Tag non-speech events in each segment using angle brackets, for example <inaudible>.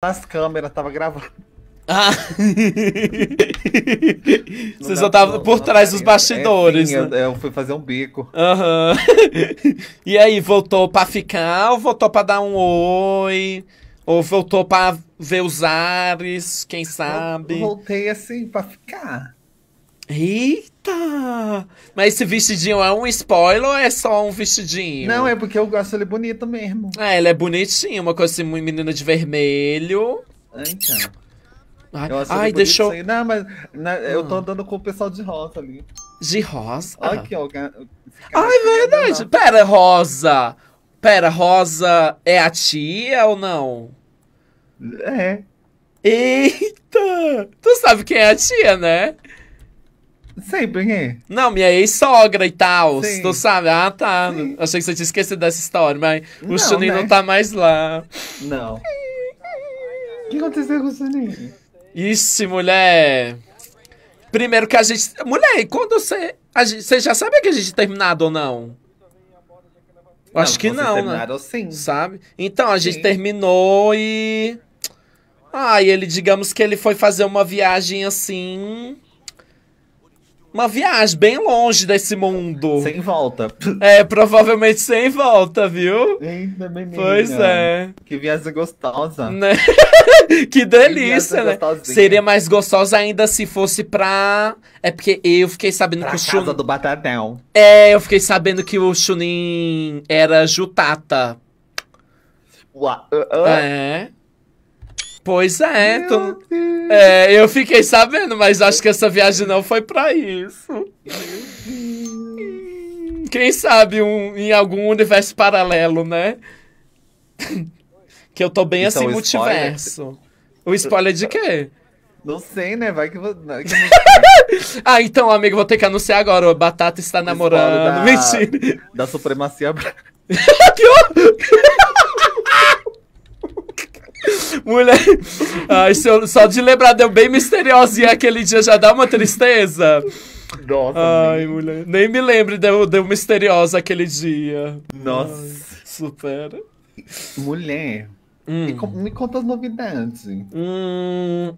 nas câmeras, tava gravando. Ah. Você só tava por trás dos bastidores. É, sim, né? eu, eu, fui fazer um bico. Aham. Uhum. e aí, voltou pra ficar ou voltou pra dar um oi? Ou voltou pra ver os ares, quem sabe? Eu voltei assim, pra ficar. Eita! Eita! Mas esse vestidinho é um spoiler ou é só um vestidinho? Não, é porque eu gosto dele bonito mesmo. É, ele é bonitinho, uma coisa assim, menina de vermelho. Ah, então. Ah, ai, deixou. ai deixa eu. Não, mas na, né, eu tô andando com o pessoal de rosa ali. De rosa? Olha aqui, ó. Ai, verdade. Não. Pera, rosa. Pera, rosa é a tia ou não? É. Eita! Tu sabe quem é a tia, né? Sei, por quê? Não, minha ex-sogra e tal. Tu sabe? Ah, tá. Sim. Achei que você tinha esquecido dessa história, mas não, o Chuninho né? não tá mais lá. Não. O que aconteceu com o Chuninho? Ixi, mulher. Primeiro que a gente. Mulher, quando você. Você já sabia que a gente é terminado ou não? não Acho que não, né? Sim. Sabe? Então, a gente terminou e. Ah, e ele, digamos que ele foi fazer uma viagem assim uma viagem bem longe desse mundo. Sem volta. É, provavelmente sem volta, viu? Eita, menina. Pois é. Que viagem gostosa. Né? <laughs> que delícia, que né? Seria mais gostosa ainda se fosse pra... É porque eu fiquei sabendo pra que o Chunin... casa do Batatão. É, eu fiquei sabendo que o Chunin era Jutata. Uá, uh, uh. É. Pois é, tô... é, eu fiquei sabendo, mas acho que essa viagem não foi para isso. Quem sabe um, em algum universo paralelo, né? que eu tô bem então, assim, multiverso. O spoiler de quê? Não sei, né? Vai que. Vai <laughs> ah, então, amigo, vou ter que anunciar agora. O Batata está namorando. Da... Mentira. Da supremacia <laughs> Pior! <laughs> Mulher, ai, só de lembrar, deu bem misteriosinha aquele dia, já dá uma tristeza. Nossa. Ai, mulher. Nem me lembro, deu, deu misteriosa aquele dia. Nossa. Ai, supera. Mulher, hum. me, me, conta as novidades. Hum,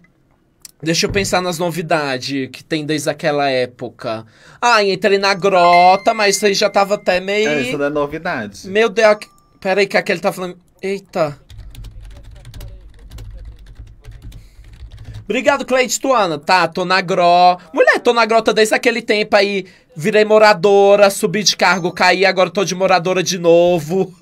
deixa eu pensar nas novidades que tem desde aquela época. Ah, entrei na grota, mas isso aí já tava até meio. É, isso não é novidade. Meu Deus, peraí que aquele tá falando. Eita. Obrigado, Cleide Tuana. Tá, tô na gró. Mulher, tô na grota desde aquele tempo aí. Virei moradora, subi de cargo, caí, agora tô de moradora de novo.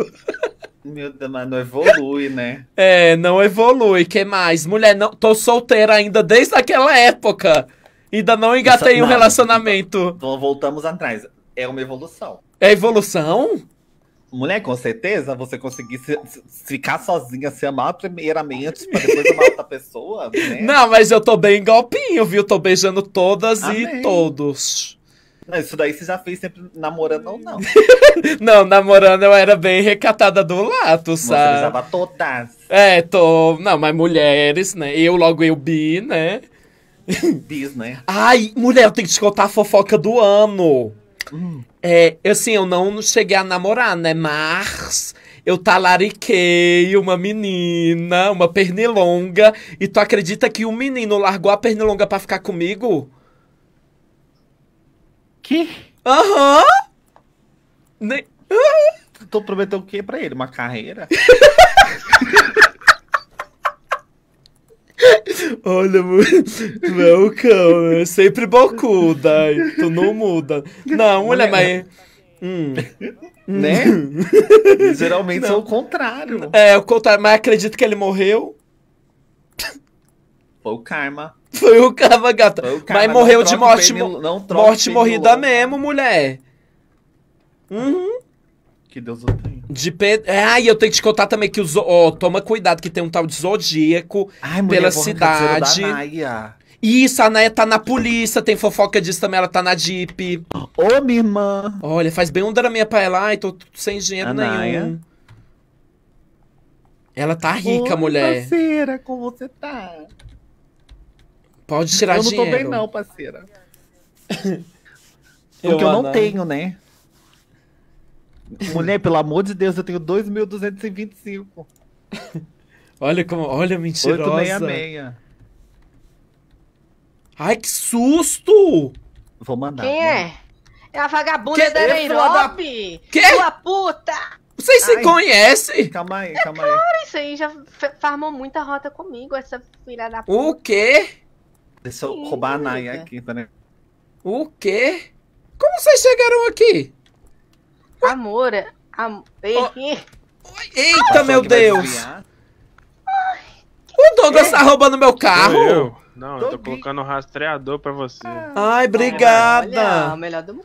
<laughs> Meu Deus, mas não evolui, né? É, não evolui. Que mais? Mulher, não, tô solteira ainda desde aquela época. Ainda não engatei Nossa, um relacionamento. Então voltamos atrás. É uma evolução. É evolução? Mulher, com certeza, você conseguir se, se, ficar sozinha, se amar primeiramente, pra depois amar outra pessoa. <laughs> Né? Não, mas eu tô bem golpinho, viu? Tô beijando todas Amém. e todos. Não, isso daí você já fez sempre namorando ou não? <laughs> não, namorando eu era bem recatada do lato, sabe? Você beijava todas. É, tô. Não, mas mulheres, né? Eu logo eu bi, né? Bis, né? Ai, mulher, eu tenho que te contar a fofoca do ano. Hum. É, assim, eu não cheguei a namorar, né? Mas eu talariquei uma menina, uma pernilonga, e tu acredita que o um menino largou a pernilonga para ficar comigo? Que? Aham! Uhum. Ne... Uhum. Tu prometeu o quê pra ele? Uma carreira? <laughs> Olha, meu, o cão, é sempre bocuda, tu não muda. Não, olha, não é? mas... Hum. Né? Hum. Geralmente é não. o contrário. É, o contrário, mas acredito que ele morreu. Foi o karma. Foi o karma, gata. O karma. Mas morreu de morte. Penil... Não morte morrida mesmo, mulher. Uhum. Que Deus o tenha. De Pedro. É, ai, eu tenho que te contar também que o. Zo... Oh, toma cuidado, que tem um tal de zodíaco Ai, mulher, pela cidade. Da Naia. Isso, a Naya tá na polícia, tem fofoca disso também, ela tá na Jeep. Ô, oh, minha irmã! Olha, faz bem um draminha pra ela, ai, tô sem dinheiro a nenhum. Naya. Ela tá rica, Ô, mulher. parceira, como você tá? Pode tirar dinheiro. Eu não dinheiro. tô bem não, parceira. Porque eu, eu não Ana... tenho, né? Mulher, pelo amor de Deus, eu tenho 2.225. olha como. Olha, mentirosa. 866. Ai, que susto! Vou mandar. Quem é? É a vagabunda que da é, Nairobi! Da... Que? Sua puta! Vocês se conhecem? Calma aí, é calma é Claro, isso aí já farmou muita rota comigo, essa filha da puta. O quê? Deixa eu Sim, roubar a Naya aqui, peraí. Né? O quê? Como vocês chegaram aqui? Amor, am... Oh. Eita, ah, meu Deus! O Douglas é. tá roubando meu carro! eu. Não, eu tô colocando um rastreador pra você. Ah, Ai, obrigada!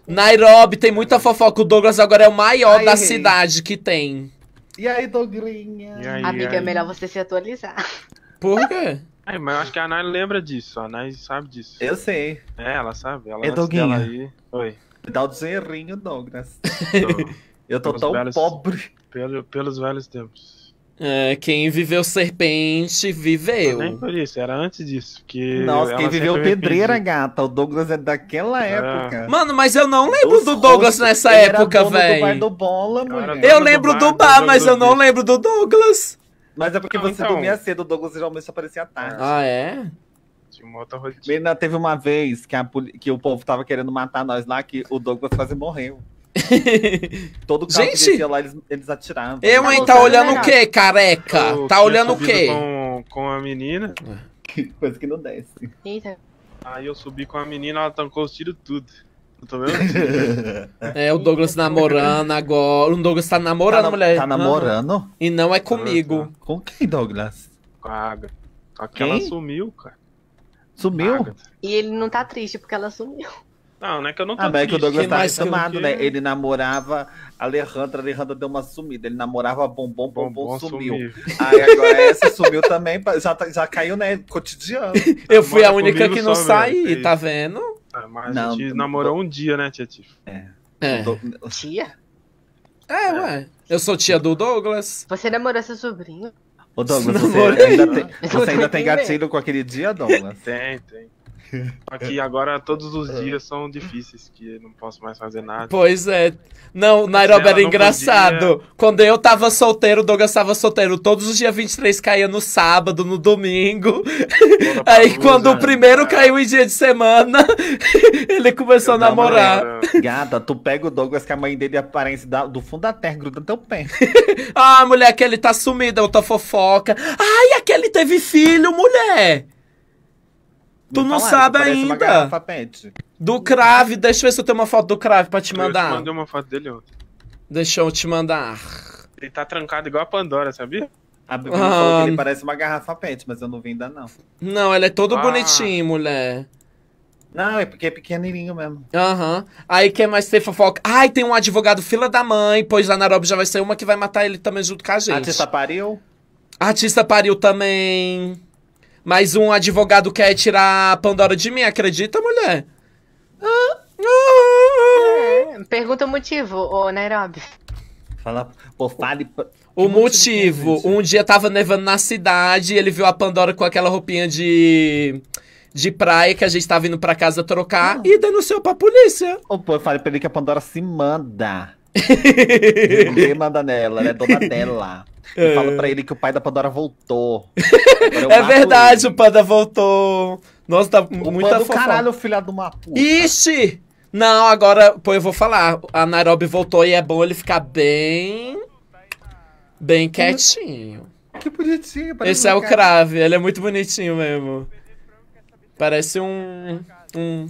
Nairobi tem muita fofoca. O Douglas agora é o maior Ai, da cidade que tem. E aí, Doglinha? E aí, Amiga, é aí. é melhor você se atualizar. Por quê? <laughs> mas eu acho que a Nai lembra disso, a Nai sabe disso. Eu sei. É, ela sabe. Ela é Doguinha. Oi. Me dá o desenherinho, Douglas. <laughs> eu tô tão velhos, pobre. Pelo, pelos velhos tempos. É, quem viveu serpente, viveu. Não, nem por isso, era antes disso. que. Nossa, quem viveu pedreira, gata. O Douglas é daquela é. época. Mano, mas eu não lembro Os do Douglas nessa época, velho. Eu do Eu lembro do bar, mas eu não lembro do Douglas. Mas é porque não, você então... dormia cedo, o Douglas geralmente só aparecia à tarde. Ah, é? tinha uma outra rotina. Menina, teve uma vez que, a, que o povo tava querendo matar nós lá, que o Douglas quase morreu. <laughs> Todo carro Gente, que lá, eles, eles atiravam. Eu, hein, tá olhando o quê, careca? tá olhando o quê? Com, com a menina. <laughs> coisa que não desce. Eita. Aí eu subi com a menina, ela tancou os tiros tudo. tô vendo? <laughs> é, o Douglas namorando agora. O Douglas tá namorando, tá na, mulher. Tá namorando? e não é comigo. Tá, tá. Com quem, Douglas? Com a água. Aquela sumiu, cara. Sumiu? Agatha. E ele não tá triste porque ela sumiu. Não, não é que eu não ah, tô ah, triste. É que o Douglas tá acostumado, né? Ele namorava Alejandra, Alejandra deu uma sumida. Ele namorava Bombom, Bombom, bombom sumiu. sumiu. Aí agora essa sumiu também, já, tá- já caiu, né? Cotidiano. <laughs> Eu fui a única que não saí, é tá vendo? É, mas não, a gente não, namorou um dia, né, tia Tiff? É. é. Tia? É, ué. Eu sou tia do Douglas. Você namorou seu sobrinho? Ô, Douglas, <laughs> você ainda, tem, você ainda tem gatilho com aquele dia, Douglas? Tem, tem. Aqui é. agora todos os é. dias são difíceis, que eu não posso mais fazer nada. Pois é. Não, o Nairobi era engraçado. Podia... Quando eu tava solteiro, o Douglas tava solteiro. Todos os dias 23 caía no sábado, no domingo. Aí quando o né? primeiro é. caiu em dia de semana, <laughs> ele começou eu a namorar. Gata, tu pega o Douglas que a mãe dele aparece do fundo da terra, gruda teu pé. <laughs> ah, mulher, aquele tá sumido, eu tô fofoca. Ai, aquele teve filho, mulher. Tu não sabe ainda. Do Crave, deixa eu ver se eu tenho uma foto do Crave pra te mandar. Eu te mandei uma foto dele ontem. Deixa eu te mandar. Ele tá trancado igual a Pandora, sabia? A ah. falou que ele ah. parece uma garrafa pet, mas eu não vi ainda não. Não, ele é todo ah. bonitinho, mulher. Não, é porque é pequenininho mesmo. Aham. Uhum. Aí quer mais ter fofoca? Ai, tem um advogado fila da mãe, pois lá na Nairobi já vai ser uma que vai matar ele também junto com a gente. Artista pariu? Artista pariu também. Mas um advogado quer tirar a Pandora de mim, acredita, mulher? Ah, ah, ah. Pergunta o motivo, ô Nairobi. Fala, pô, fale. O motivo. É, motivo um dia tava nevando na cidade, ele viu a Pandora com aquela roupinha de. De praia que a gente tava indo pra casa trocar ah. e denunciou pra polícia. Ô, pô, eu falei pra ele que a Pandora se manda. Ninguém manda nela, ela é dona <laughs> é. dela. É. fala pra ele que o pai da Pandora voltou. É verdade, ele. o Pada voltou. Nossa, tá o muita fofa. caralho, filha de uma puta. Ixi! Não, agora, pô, eu vou falar. A Nairobi voltou e é bom ele ficar bem... Bem é quietinho. Que bonitinho. Esse é o Crave, ele é muito bonitinho mesmo. Parece um... um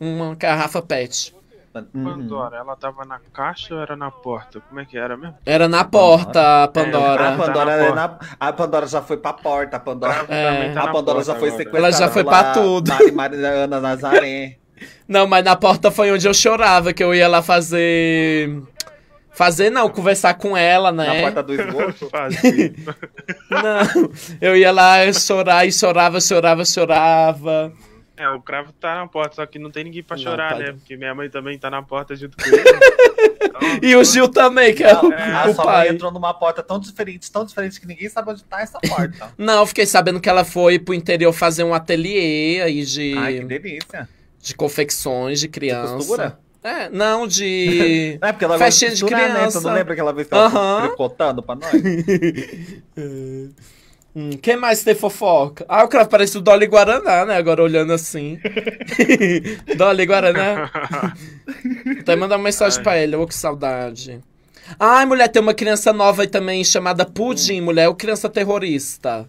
uma garrafa pet. Uhum. Pandora, ela tava na caixa ou era na porta? Como é que era mesmo? Era na porta, a é, Pandora. É, a, Pandora tá na porta. Na... a Pandora já foi pra porta, a Pandora. Tá é. Tá a Pandora porta, já foi sequestrada. Ela já foi pra tudo. Ana Nazaré. <laughs> Não, mas na porta foi onde eu chorava, que eu ia lá fazer. Fazer não, conversar com ela, né? Na porta do esgoto? <laughs> não, eu ia lá chorar e chorava, chorava, chorava. É, o cravo tá na porta, só que não tem ninguém pra não, chorar, tá... né? Porque minha mãe também tá na porta junto com ele. <laughs> Então, e o Gil também, que é não, é, é o ah, sua pai. mãe entrou numa porta tão diferente, tão diferente que ninguém sabe onde tá essa porta. <laughs> não, fiquei sabendo que ela foi pro interior fazer um ateliê aí de. Ai, que delícia. De confecções de criança. De costura? É, não, de. <laughs> é, porque ela Festinha de, de criança. Né? Tu não lembra aquela vez que ela uh -huh. ficou tricotando pra nós? Hum, quem mais tem fofoca? Ah, o cara parece o Dolly Guaraná, né? Agora olhando assim. <laughs> Dolly Guaraná. <laughs> Até mandar uma mensagem Ai. pra ele, ô oh, que saudade. Ai, mulher, tem uma criança nova aí também chamada Pudim, hum. mulher, é ou criança terrorista.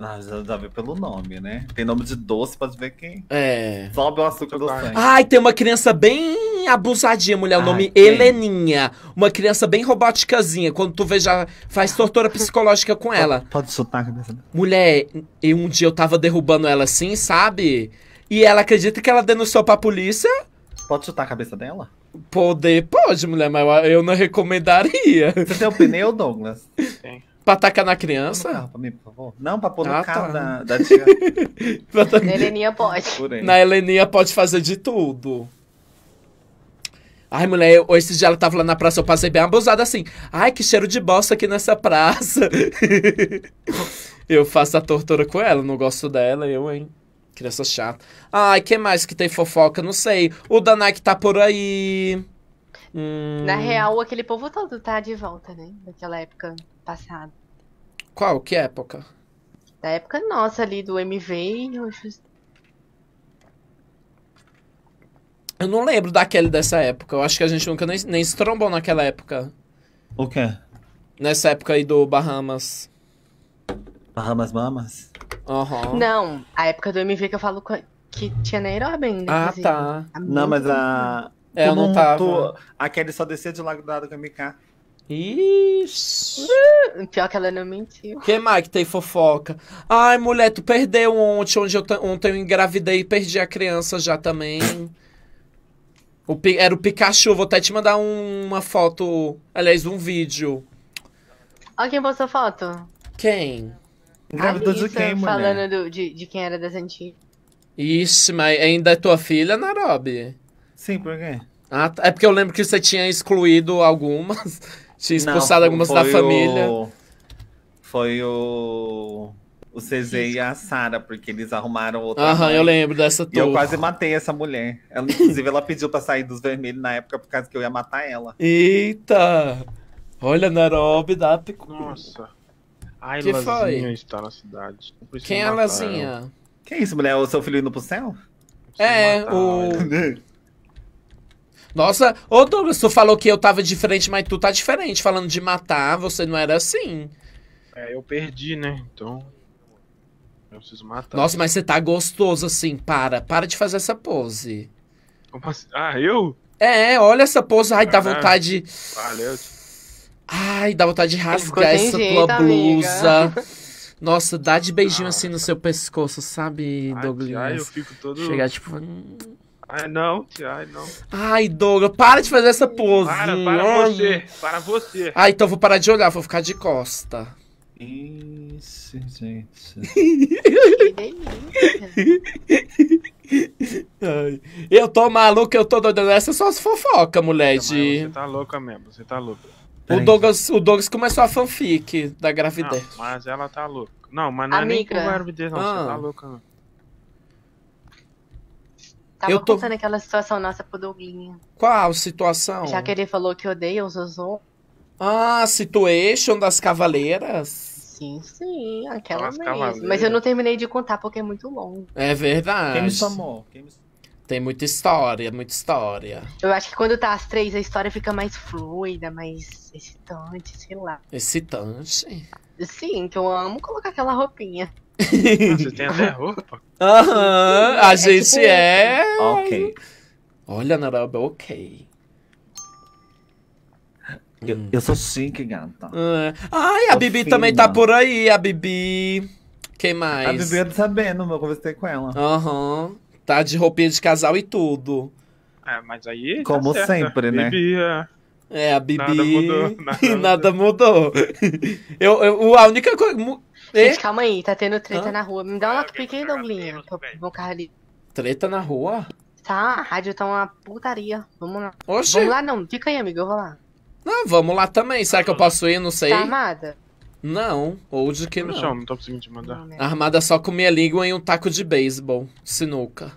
Ah, já dá ver pelo nome, né? Tem nome de doce, pra ver quem. É. Sobe o açúcar do sangue. Ai, tem uma criança bem abusadinha, mulher. O nome Heleninha. Uma criança bem robóticazinha. Quando tu vê, já faz tortura psicológica com ela. Pode, soltar a cabeça dela. Mulher, e um dia eu tava derrubando ela assim, sabe? E ela acredita que ela denunciou pra polícia. Pode chutar a cabeça dela? Poder, pode, mulher, mas eu não recomendaria. Você tem o um pneu, Douglas? Tem. Pra tacar na criança? Não, pra mim, por favor. Não, pra pôr no ah, tá. carro tá. da, da <laughs> tia. na Heleninha pode. Na Heleninha pode fazer de tudo. Ai, mulher, eu, esse dia ela tava lá na praça, eu passei bem abusada assim. Ai, que cheiro de bosta aqui nessa praça. <laughs> eu faço a tortura com ela, não gosto dela, eu, hein. Criança chata. Ai, que mais que tem fofoca? Não sei. O que tá por aí. Hum... Na real, aquele povo todo tá de volta, né? Daquela época passada. Qual? Que época? Da época nossa ali do MV e Roxos Eu não lembro da Kelly dessa época. Eu acho que a gente nunca nem, nem se trombou naquela época. O quê? Nessa época aí do Bahamas. Bahamas Mamas? Uhum. Não, a época do MV que eu falo que tinha Nairobi ainda. Ah, tá. não, mas a. É, eu não tava. Tô... A Kelly só descia de do lado com a MK. Isso. Uhum. Pior que ela não mentiu. Que mais que tem fofoca? Ai, mulher, tu perdeu ontem, onde eu ontem eu engravidei e perdi a criança já também. O, era o Pikachu, vou até te mandar um, uma foto, aliás, um vídeo. Olha quem postou foto. Quem? Engravidou de quem, mano? Falando do, de, de quem era das antigas. Ixi, mas ainda é tua filha, Narobi? Sim, por quê? Ah, tá. é porque eu lembro que você tinha excluído algumas, <laughs> tinha expulsado não, algumas da família. O... Foi o o CZ e a Sara, porque eles arrumaram outra. Aham, mãe. eu lembro dessa turma. E eu quase matei essa mulher. Ela, inclusive, ela pediu pra sair dos vermelhos na época por causa que eu ia matar ela. Eita! Olha, Narobi da Nossa. Ai, que Lazinha foi? está na cidade. Quem é Lazinha? Ela. Que é isso, mulher? O seu filho indo pro céu? É, o. Nossa, ô Douglas, tu falou que eu tava diferente, mas tu tá diferente. Falando de matar, você não era assim. É, eu perdi, né? Então. Eu preciso matar. Nossa, mas você tá gostoso assim, para. Para de fazer essa pose. Como assim? Ah, eu? É, olha essa pose. Ai, dá ah, vontade. Valeu. Ai, dá vontade de rasgar essa jeito, tua blusa. Amiga. <laughs> Nossa, dá de beijinho assim no seu pescoço, sabe, Douglas? Ai, eu fico todo. Chegar tipo. Hum. Ai, não, ai, não. Ai, Douglas, para de fazer essa pose. Para, para ai. você, para você. Ah, então vou parar de olhar, vou ficar de costa. Eu tô maluco, eu tô doidando. Essas são as fofocas, mulher. De... Você tá louca mesmo, você tá louca. O Douglas, o Douglas começou a fanfic da gravidez. Não, mas ela tá louca. Não, mas não Amiga. é nem com gravidez, não. Ah. Você tá ah. louca, não. Tava eu tô... contando aquela situação nossa pro Douglinho. Qual situação? Já que ele falou que odeia os Zozô. Ah, situation das cavaleiras? Sim, sim, aquela mesmo. Mas eu né? não terminei de contar porque é muito longo. É verdade. Quem me chamou? Quem me... Tem muita história, muita história. Eu acho que quando tá as três, a história fica mais fluida, mais excitante, sei lá. Excitante? Sim, que então eu amo colocar aquela roupinha. <laughs> Você tem até roupa? Aham, uhum, a é tipo gente tipo... é. Ok. Olha, Naraba, ok. Eu, hum. eu sou chique, gata. É. Ai, a sou Bibi fina. também tá por aí, a Bibi. Quem mais? A Bibi anda sabendo, eu conversei com ela. Aham. Uhum. Tá de roupinha de casal e tudo. É, mas aí. Tá Como tá sempre, né? Bibi, é... É, a Bibi. Nada mudou. <laughs> Nada, nada mudou. eu, eu, a única coisa. Gente, calma aí, tá tendo treta na rua. Me dá uma ah, aí, Douglinha. ali. Treta na rua? Tá, a rádio tá uma putaria. Vamos lá. Oxi. Vamos lá, não. Fica aí, amigo, eu vou lá. Não, vamos lá também. Será que eu posso ir? Não sei. Tá armada? Não, ou de que não. Chão, não tô conseguindo te mandar. Não, armada só com minha língua e um taco de beisebol. Sinuca.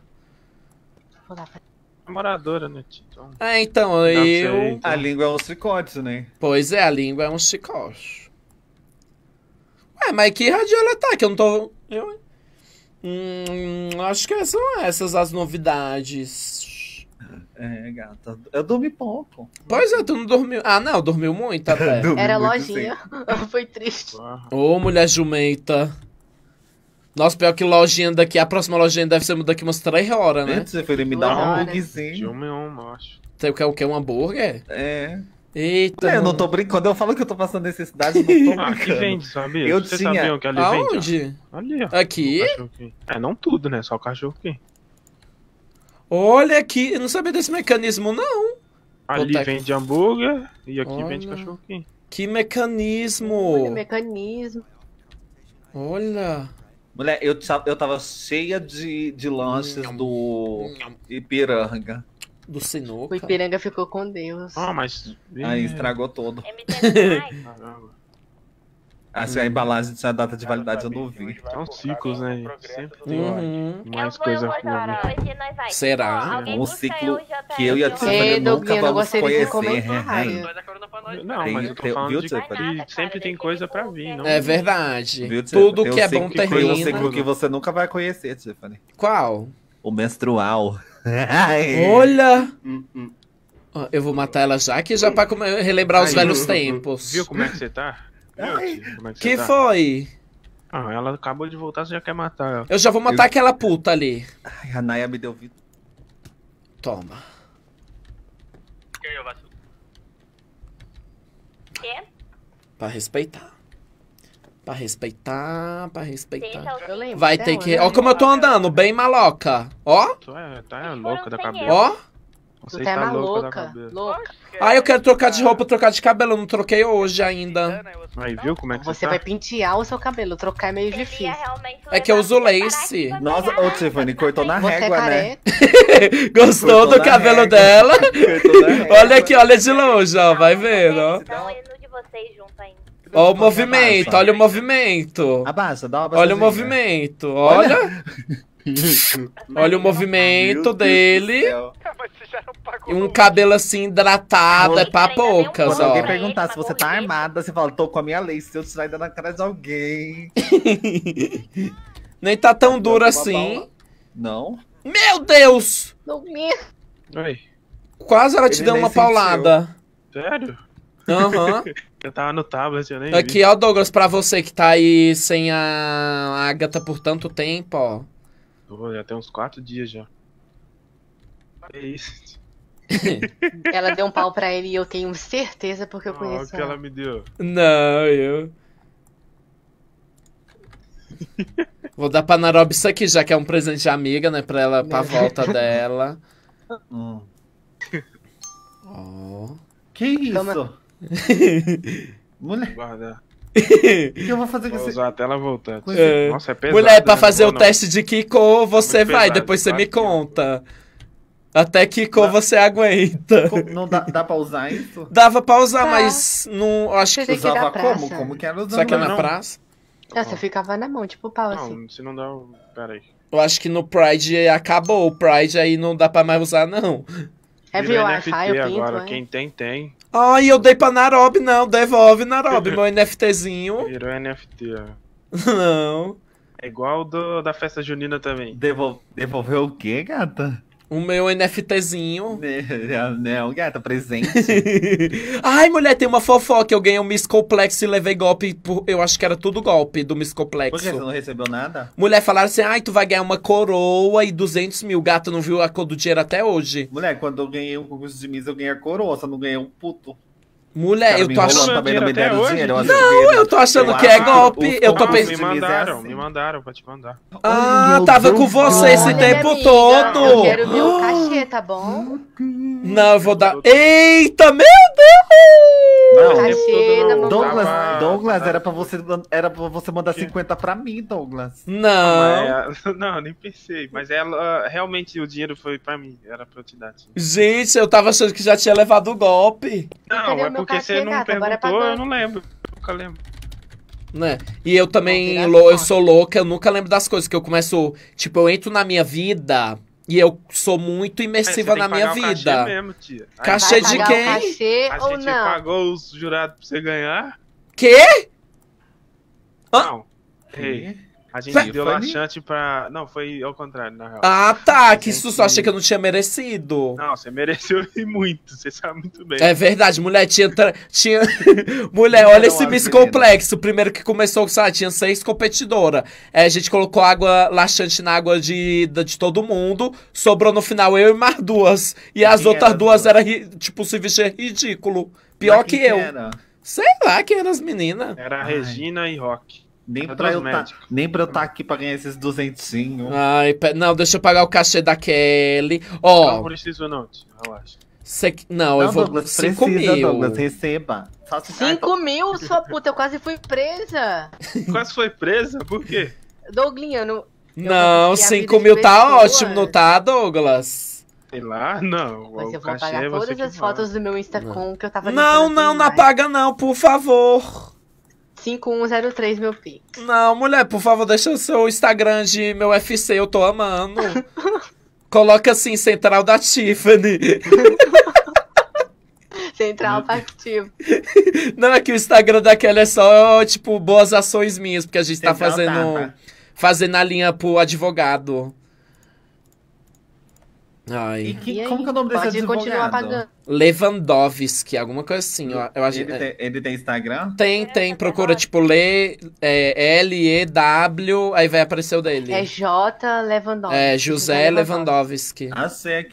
moradora no né, Então... É, então, não eu. Sei, então. A língua é um chicote, né? Pois é, a língua é um chicote. Ué, mas que radiola tá? Que eu não tô. Eu. Hum, acho que são essas as novidades. É, gata. Eu dormi pouco. Pois é, tu não dormiu. Ah, não, dormiu muito até. <laughs> Era muito, lojinha. <laughs> Foi triste. Ô, mulher jumenta. Nossa, pior que lojinha daqui, a próxima lojinha deve ser daqui umas 3 horas, né? Você foi me dar um hambúrguerzinho. De um Tem o que é o que? Um hambúrguer? É. Eita. É, eu não tô brincando. Quando eu falo que eu tô passando necessidade, eu não tô <laughs> ah, brincando. Aqui vende, sabia? Eu Você tinha... sabiam que ali Aonde? vende? Aonde? Ali, ó. Aqui? É, não tudo, né? Só o cachorro quente. Olha aqui, eu não sabia desse mecanismo, não. Ali Botar vende aqui. hambúrguer e aqui Olha. vende cachorro quente. Que mecanismo! Olha, mecanismo. Olha. Mulher, eu, eu tava cheia de, de lances hum, do hum. Ipiranga. Do Sinuca. O Ipiranga ficou com Deus. Ah, mas. Aí é. estragou todo. É MTV Assim, a uhum. embalagem tinha data de validade, tá eu não vi. São ciclos, né? Sempre tem uhum. mais coisa ruim. Será? Um ciclo que eu e a Tiffany nunca vamos é conhecer. Né, não, mas eu tô falando de que sempre tem coisa pra vir. Não... É verdade. Tudo que é bom termina. Tem um ciclo que você nunca vai conhecer, Tiffany. Qual? O menstrual. Olha! Hum, hum. Eu vou matar ela já, que já pra relembrar os velhos hum, tempos. Viu como é que você tá? É que, tá? foi? Ah, ela acabou de voltar, você já quer matar ela. Eu já vou matar eu... aquela puta ali. Ai, a Naya me deu vida. Toma. Que eu vacilo. Quê? Pra respeitar. Pra respeitar, pra respeitar. Então Vai ter que. Ó, como eu tô andando, bem maloca. Ó. Tu é, tá é louca da cabeça. Ó. Você tu é tá, tá louca, louca, louca. É. Ah, eu quero trocar de roupa, trocar de cabelo. Eu não troquei hoje tá ainda. Né? Aí, viu como é que você, você tá? vai pentear o seu cabelo. Trocar é meio difícil. É que eu uso lace. Nossa, ô Tiffany, cortou na é régua, né? <laughs> Gostou cortou do cabelo régua. dela? <laughs> <laughs> olha aqui, olha de longe, ó. Vai então, vendo, ó. Olha o movimento, olha o movimento. Abaixa, dá uma Olha o movimento, olha. Olha o movimento dele um cabelo assim hidratado, é pra poucas, ó. Se alguém perguntar se você tá armada, você fala, tô com a minha lei, se eu tirar ainda na cara de alguém. <laughs> Nem tá tão duro assim. Não. Meu Deus! Oi. Quase ela te Ele deu uma sentiu. paulada. Sério? Aham. <laughs> Eu tava no tablet, eu nem vi. Aqui, ó, Douglas, pra você que tá aí sem a Agatha por tanto tempo, ó. Pô, já tem uns quatro dias já. É isso. <laughs> ela deu um pau pra ele e eu tenho certeza porque eu ah, conheço. Olha que ela. ela me deu. Não, eu. Vou dar pra Narob isso aqui, já que é um presente de amiga, né? Pra ela, pra volta dela. Hum. Oh. Que isso? Toma. <laughs> Mulher. Guarda. <laughs> O que eu vou fazer vou com isso? Usar você... a tela voltante. É. Nossa, é pesado. Mulher, pra né? fazer né? o não, teste não. de Kiko, você vai, pesado, depois você me conta. Até que com você aguenta. Não dá, dá pra usar isso? Dava pra usar, tá. mas não. Acho que. que usava como? Como que era usando? Só que é na não. praça? Ah, você ficava na mão, tipo pau não, assim. Se não dá, peraí. Eu acho que no Pride acabou. O Pride aí não dá pra mais usar, não. É meu NFT Wi-Fi, eu pinto, agora. Né? Quem tem, tem. Ai, eu dei pra Narob, não. Devolve, Narob, <laughs> meu NFTzinho. Virou NFT, ó. <laughs> Não. É igual o da festa junina também. Devolveu o quê, gata? O meu NFTzinho. <laughs> Não, né, o né, gata, presente. <laughs> Ai, mulher, tem uma fofoca. Eu ganhei um Miss Complexo e levei golpe. Por... Eu acho que era tudo golpe do Miss Complexo. Por que você não recebeu nada? Mulher, falaram assim: ai, tu vai ganhar uma coroa e 200 mil. Gato, não viu a cor do dinheiro até hoje? Mulher, quando eu ganhei o um concurso de Miss, eu ganhei a coroa, só não ganhei um puto. Mulher, é eu tô achando. não eu tô achando que é golpe. eu tô pensando. Assim. Me mandaram, me mandaram pra te mandar. Ah, tava com você Deus. esse Olha tempo amiga, todo. Eu quero meu cachê, tá bom? <gasps> Não, eu vou dar. Eita, meu Deus! Não, Douglas, Douglas era, pra você, era pra você mandar que... 50 pra mim, Douglas. Não. Ah, mas, é, <laughs> não, nem pensei. Mas ela realmente o dinheiro foi pra mim. Era pra eu te dar. Dinheiro. Gente, eu tava achando que já tinha levado o golpe. Não, é porque você não é perguntou, eu não lembro. Eu nunca lembro né? E eu também, eu sou louca, eu nunca lembro das coisas que eu começo, tipo, eu entro na minha vida e eu sou muito imersiva é, na minha vida. Cachê, mesmo, tia. cachê de quem? Cachê a gente não? pagou os jurados pra você ganhar? Quê? Não. Ei. A gente deu laxante pra. Não, foi ao contrário, na real. Ah, tá. Que gente... susto, achei que eu não tinha merecido. Não, você mereceu <laughs> e muito, você sabe muito bem. É verdade, mulher tinha. Tra... tinha... <laughs> mulher, olha esse miss assim, complexo. Primeiro que começou, sabe, tinha seis competidoras. É, a gente colocou água laxante na água de, de todo mundo. Sobrou no final eu e mais duas. E as outras era duas, duas eram, ri... tipo, se vestir ridículo. Pior que eu. Era? Sei lá quem eram as meninas. Era a Regina e Rock. É tá- nem pra, eu tá, nem pra eu estar tá aqui pra ganhar esses duzentinhos. Ai, não, deixa eu pagar o cachê da Kelly. Ó. Oh, não preciso, não, não, não, eu vou. Douglas, 5 precisa, mil. Douglas, receba. 5 mil, sua <laughs> puta, eu quase fui presa. quase foi presa? Por quê? Dougliniano. Não, não 5 mil tá ótimo, não tá, Douglas? Sei lá, não. Mas eu vou apagar é todas as fotos do meu Insta com que eu tava Não, não, não apaga não, por favor. 5103, meu pix. Não, mulher, por favor, deixa o seu Instagram de meu FC, eu tô amando. <laughs> Coloca assim, Central da Tiffany. <laughs> Central Pactivo. Não, é que o Instagram daquela é só, tipo, boas ações minhas, porque a gente tá Central tá fazendo. Tapa. Fazendo a linha pro advogado. Ai. E, que, e como que é o nome desse Pode advogado? continuar pagando. Lewandowski, alguma coisa assim. Eu, eu acho, ele, tem, ele tem Instagram? Tem, é tem. Procura, tipo, Le, é, L-E-W, aí vai aparecer o dele. É J. Lewandowski. É, José Lewandowski. A ah, se é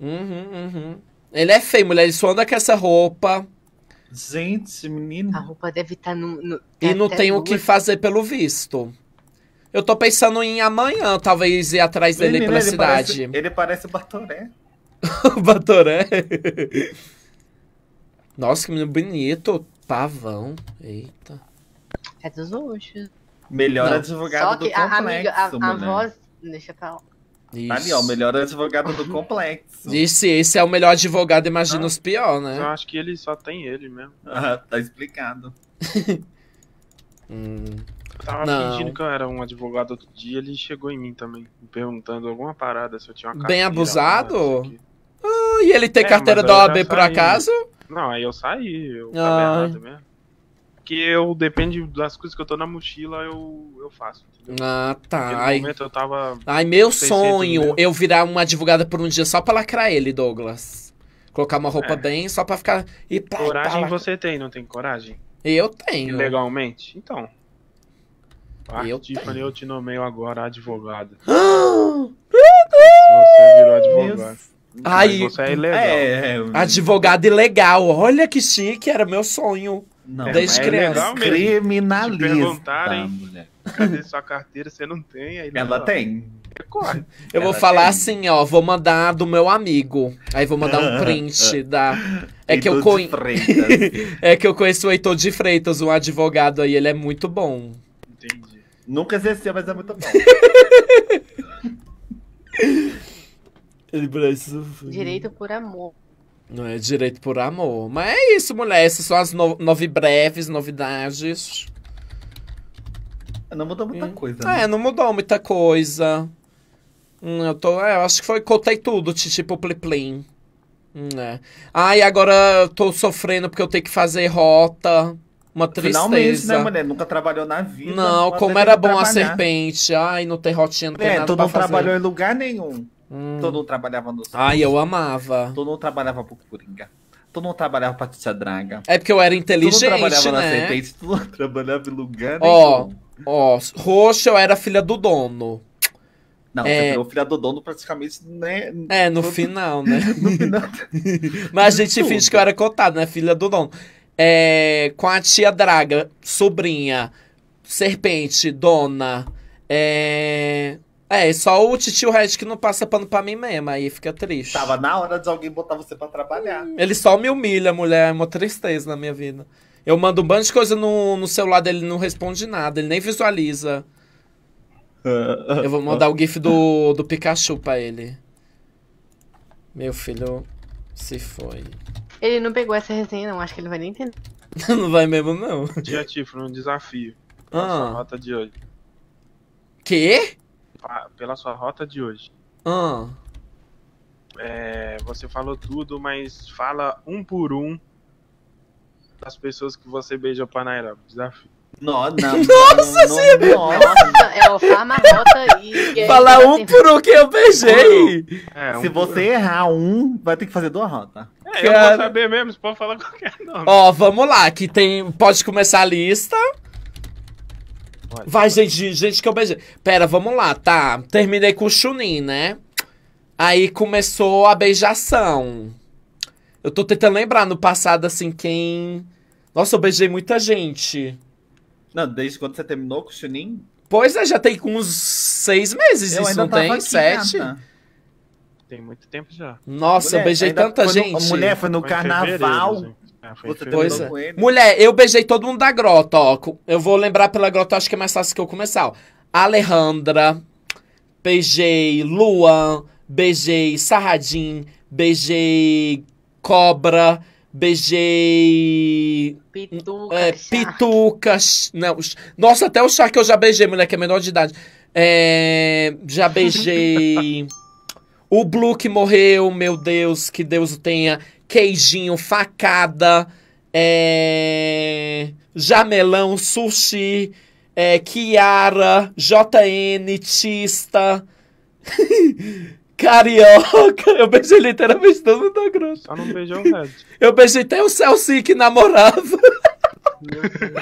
Uhum, uhum. Ele é feio, mulher. Ele só anda com essa roupa. Gente, menino. A roupa deve estar tá no, no, E não tem o que fazer pelo visto. Eu tô pensando em amanhã, talvez ir atrás dele Menino, pela ele cidade. Parece, ele parece o Batoré. o <laughs> Batoré? Nossa, que menino bonito. Pavão. Eita. É dos luxos. Melhor Não. advogado Só que do a complexo, amiga, a, a voz... Deixa eu falar. Isso. Tá ali, ó, o melhor advogado do complexo. Isso, esse é o melhor advogado, imagina ah, os piores, né? Eu acho que ele só tem ele mesmo. Ah, tá explicado. <laughs> hum... Eu tava não. fingindo que eu era um advogado outro dia, ele chegou em mim também, perguntando alguma parada, se eu tinha uma carteira. Bem abusado? Ah, e ele tem é, carteira da OAB por acaso? Não, aí eu saí, eu ah. tava errado mesmo. Porque eu, depende das coisas que eu tô na mochila, eu, eu faço. Entendeu? Ah, tá. Ai. momento eu tava... Ai, meu sonho, eu virar uma advogada por um dia só pra lacrar ele, Douglas. Colocar uma roupa é. bem só pra ficar... E coragem você tem, não tem coragem? Eu tenho. Legalmente? Então, ah, eu Tiffany, eu te nomeio agora advogada. Meu Deus! <gasps> Você virou advogada. Aí, você é ilegal. É, é, advogado ilegal. Olha que chique, era meu sonho. Não, desde é criança. Criminalista. Se perguntarem, mulher. cadê sua carteira? Você não tem? Aí né? Ela não. tem. Corre. Eu Ela vou falar tem. assim, ó, vou mandar do meu amigo. Aí vou mandar um <laughs> print da. É que, eu conhe... <laughs> é que eu conheço o Heitor de Freitas, um advogado aí, ele é muito bom. Entendi. Nunca exerceu, mas é muito bom. Braço... <laughs> Direito por amor. Não é direito por amor. Mas é isso, mulher. Essas são as no nove breves novidades. Não mudou muita hum. coisa. É, né? É, não mudou muita coisa. Hum, eu tô. É, eu acho que foi. Contei tudo, tipo Plim Plim. Hum, é. Ah, e agora eu tô sofrendo porque eu tenho que fazer rota uma né, tristeza. Finalmente, né, mulher? Nunca trabalhou na vida. Não, como era bom trabalhar. a serpente. Ai, não tem rotina, não tem é, nada tu não trabalhou em lugar nenhum. Hum. Tu não trabalhava no Ai, eu amava. Tu não trabalhava pro Coringa. Tu não trabalhava pra Tia Draga. É porque eu era inteligente, Tu não trabalhava né? na serpente, tu não trabalhava em lugar nenhum. Ó, ó, roxo eu era filha do dono. Não, é... filha do dono praticamente, né? É, no, né? <laughs> no... final, né? no final. Mas a gente finge que eu era cotado, né? Filha do dono é, com a tia Draga, sobrinha, serpente, dona. É. É, só o titio Red que não passa pano pra mim mesmo, aí fica triste. Tava na hora de alguém botar você pra trabalhar. Hum. Ele só me humilha, mulher, é uma tristeza na minha vida. Eu mando um bando de coisa no, no celular dele não responde nada, ele nem visualiza. Eu vou mandar o gif do, do Pikachu pra ele. Meu filho se foi. Ele não pegou essa resenha, não. Acho que ele vai nem entender. <laughs> não vai mesmo, não. Dia Tiff, tipo, num desafio. Pela ah. sua rota de hoje. Quê? Pela sua rota de hoje. Ah. É, você falou tudo, mas fala um por um das pessoas que você beijou pra Nairobi. Desafio. No, <laughs> não, nossa não, senhora! Nossa, é o rota e. É Falar um assim. por um que eu beijei! É, um Se você um... errar um, vai ter que fazer duas rotas. É, eu vou saber mesmo, você pode falar qualquer nome. Ó, vamos lá, que tem. Pode começar a lista. Vai, gente, gente que eu beijei. Pera, vamos lá, tá. Terminei com o Chunin, né? Aí começou a beijação. Eu tô tentando lembrar no passado, assim, quem. Nossa, eu beijei muita gente. Não, desde quando você terminou com o Chunin? Pois é, já tem uns seis meses eu isso, não tem? Aqui, Sete? tem muito tempo já. Nossa, mulher, eu beijei tanta gente. No, mulher, foi no foi carnaval. Ah, foi pois é. Mulher, eu beijei todo mundo da grota, ó. Eu vou lembrar pela grota, acho que é mais fácil que eu começar. Ó. Alejandra, beijei Luan, beijei Sarradim, beijei Cobra, beijei. Pituca. É, pitucas. Não, nossa, até o char que eu já beijei, mulher, que é menor de idade. É, já beijei. <laughs> O Blue que morreu, meu Deus, que Deus o tenha. Queijinho, facada, é... jamelão, sushi, é... Kiara, JN, Tista, <laughs> Carioca. Eu beijei literalmente todo mundo da grossa. Só não beijou o Red. Eu beijei até o Celci que namorava.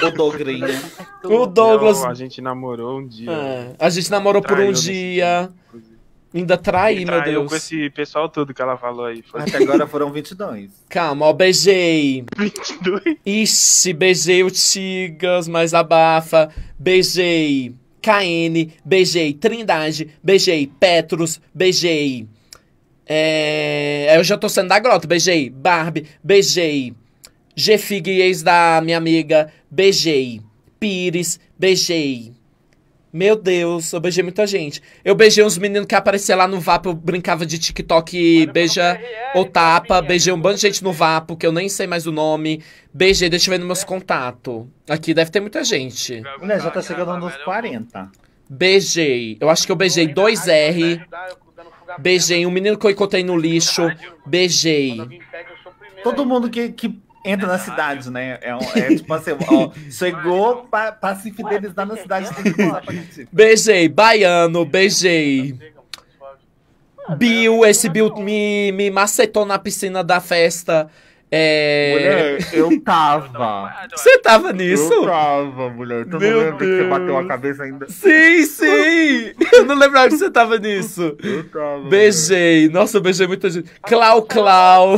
o Douglas. O Douglas. Não, a gente namorou um dia. É, a gente namorou por um dia. Inclusive. Ainda traí, meu Deus. com esse pessoal todo que ela falou aí. Foi. Até agora foram 22. <laughs> Calma, ó, beijei. 22? Ixi, beijei o Tigas, mas abafa. Beijei KN, beijei Trindade, beijei Petrus, beijei... É, é... Eu já tô saindo da grota. Beijei Barbie, beijei G. ex da minha amiga, beijei Pires, beijei meu Deus, eu beijei muita gente. Eu beijei uns meninos que apareciam lá no Vapo, eu brincava de TikTok, beija ou é, tapa. Beijei um bando de gente no é. Vapo, que eu nem sei mais o nome. Beijei, deixa eu ver nos meus é. contatos. Aqui deve ter muita gente. Né, já tá chegando nos 40. Beijei. Eu acho que eu beijei 2R. Beijei um menino que eu encontrei no lixo. Beijei. Todo mundo que, que entra na cidade, né? É, um, é tipo assim, ó, chegou pra, pra se fidelizar na cidade, é tem que pra Beijei, baiano, beijei. Bill, é esse Bill me, me macetou na piscina da festa. É... Mulher, eu <laughs> tava. Você tava nisso? Eu tava, mulher. Tu não lembra Deus. que você bateu a cabeça ainda? Sim, sim! <laughs> eu não lembrava que você tava nisso. Eu tava. Beijei. Mulher. Nossa, eu beijei muita gente. Clau, clau.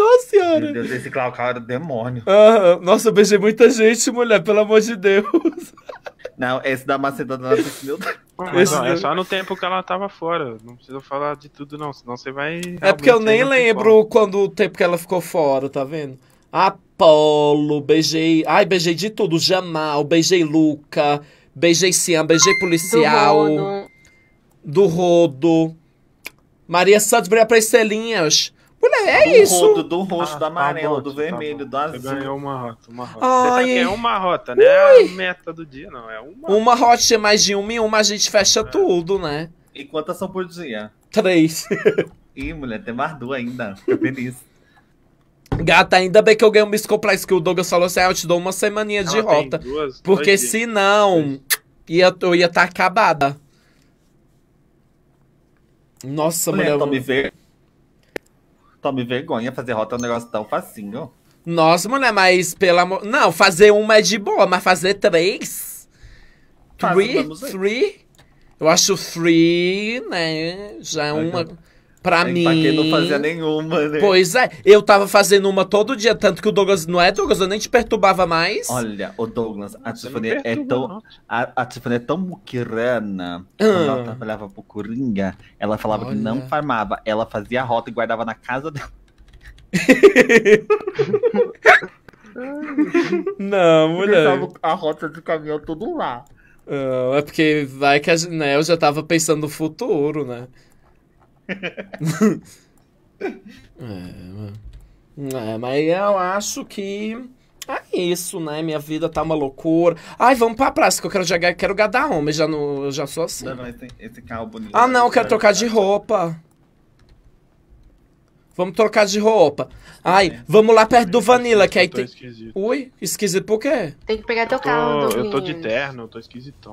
Nossa senhora. Meu Deus, esse Clau Clau era demônio. Ah, nossa, eu beijei muita gente, mulher, pelo amor de Deus. Não, esse da Macedona meu Deus. Mas, não, é só no tempo que ela tava fora. Não precisa falar de tudo, não. Senão você vai. É porque eu nem lembro fora. quando o tempo que ela ficou fora, tá vendo? Apolo, beijei. Ai, beijei de tudo. Jamal, beijei Luca, beijei Cian, beijei policial. Do Rodo. Do Rodo. Maria Santos, brilha pra Estelinhas. Mulher, é do isso. Rodo, do roxo, ah, tá do amarelo, tá bom, do vermelho, tá do azul. Você ganhou uma rota, uma rota. Ai. Você é uma rota, né? Ui. A meta do dia, não. É uma. Uma rota é mais de uma e uma a gente fecha é. tudo, né? E quantas são por dia? Três. Ih, mulher, tem mais duas ainda. Fica feliz. <laughs> Gata, ainda bem que eu ganhei um isso que o Douglas falou assim, ah, eu te dou uma semaninha de rota. Duas, porque senão ia, eu ia estar tá acabada. Nossa, mulher. mulher eu... me ver Tome vergonha, fazer rota é um negócio tão facinho. Nossa, mulher, mas pelo amor. Não, fazer uma é de boa, mas fazer três? Faz, three? Three? Eu acho three, né? Já é uma. Pra mim. É, pra quem não fazia nenhuma, né? Pois é, eu tava fazendo uma todo dia, tanto que o Douglas. Não é, Douglas? Eu nem te perturbava mais. Olha, o Douglas, a Tiffany é tão. A, a Tiffany é tão muquirana. Ah. Quando ela trabalhava pro Coringa, ela falava Olha. que não farmava. Ela fazia a rota e guardava na casa dela. <laughs> não, mulher. a rota de caminhão tudo lá. é porque vai que a, né, eu já tava pensando no futuro, né? <laughs> É, é, mas eu acho que é isso, né? Minha vida tá uma loucura. Ai, vamos pra praça que eu quero jogar, quero gadar homem, já não eu já sou assim. Não, não, esse, esse carro bonito. Ah, não, eu quero é. trocar de roupa. Vamos trocar de roupa. Ai, vamos lá perto do Vanilla, que aí tem. Esquisito. Ui, esquisito por quê? Tem que pegar teu carro. Eu tô de terno, eu tô esquisitão.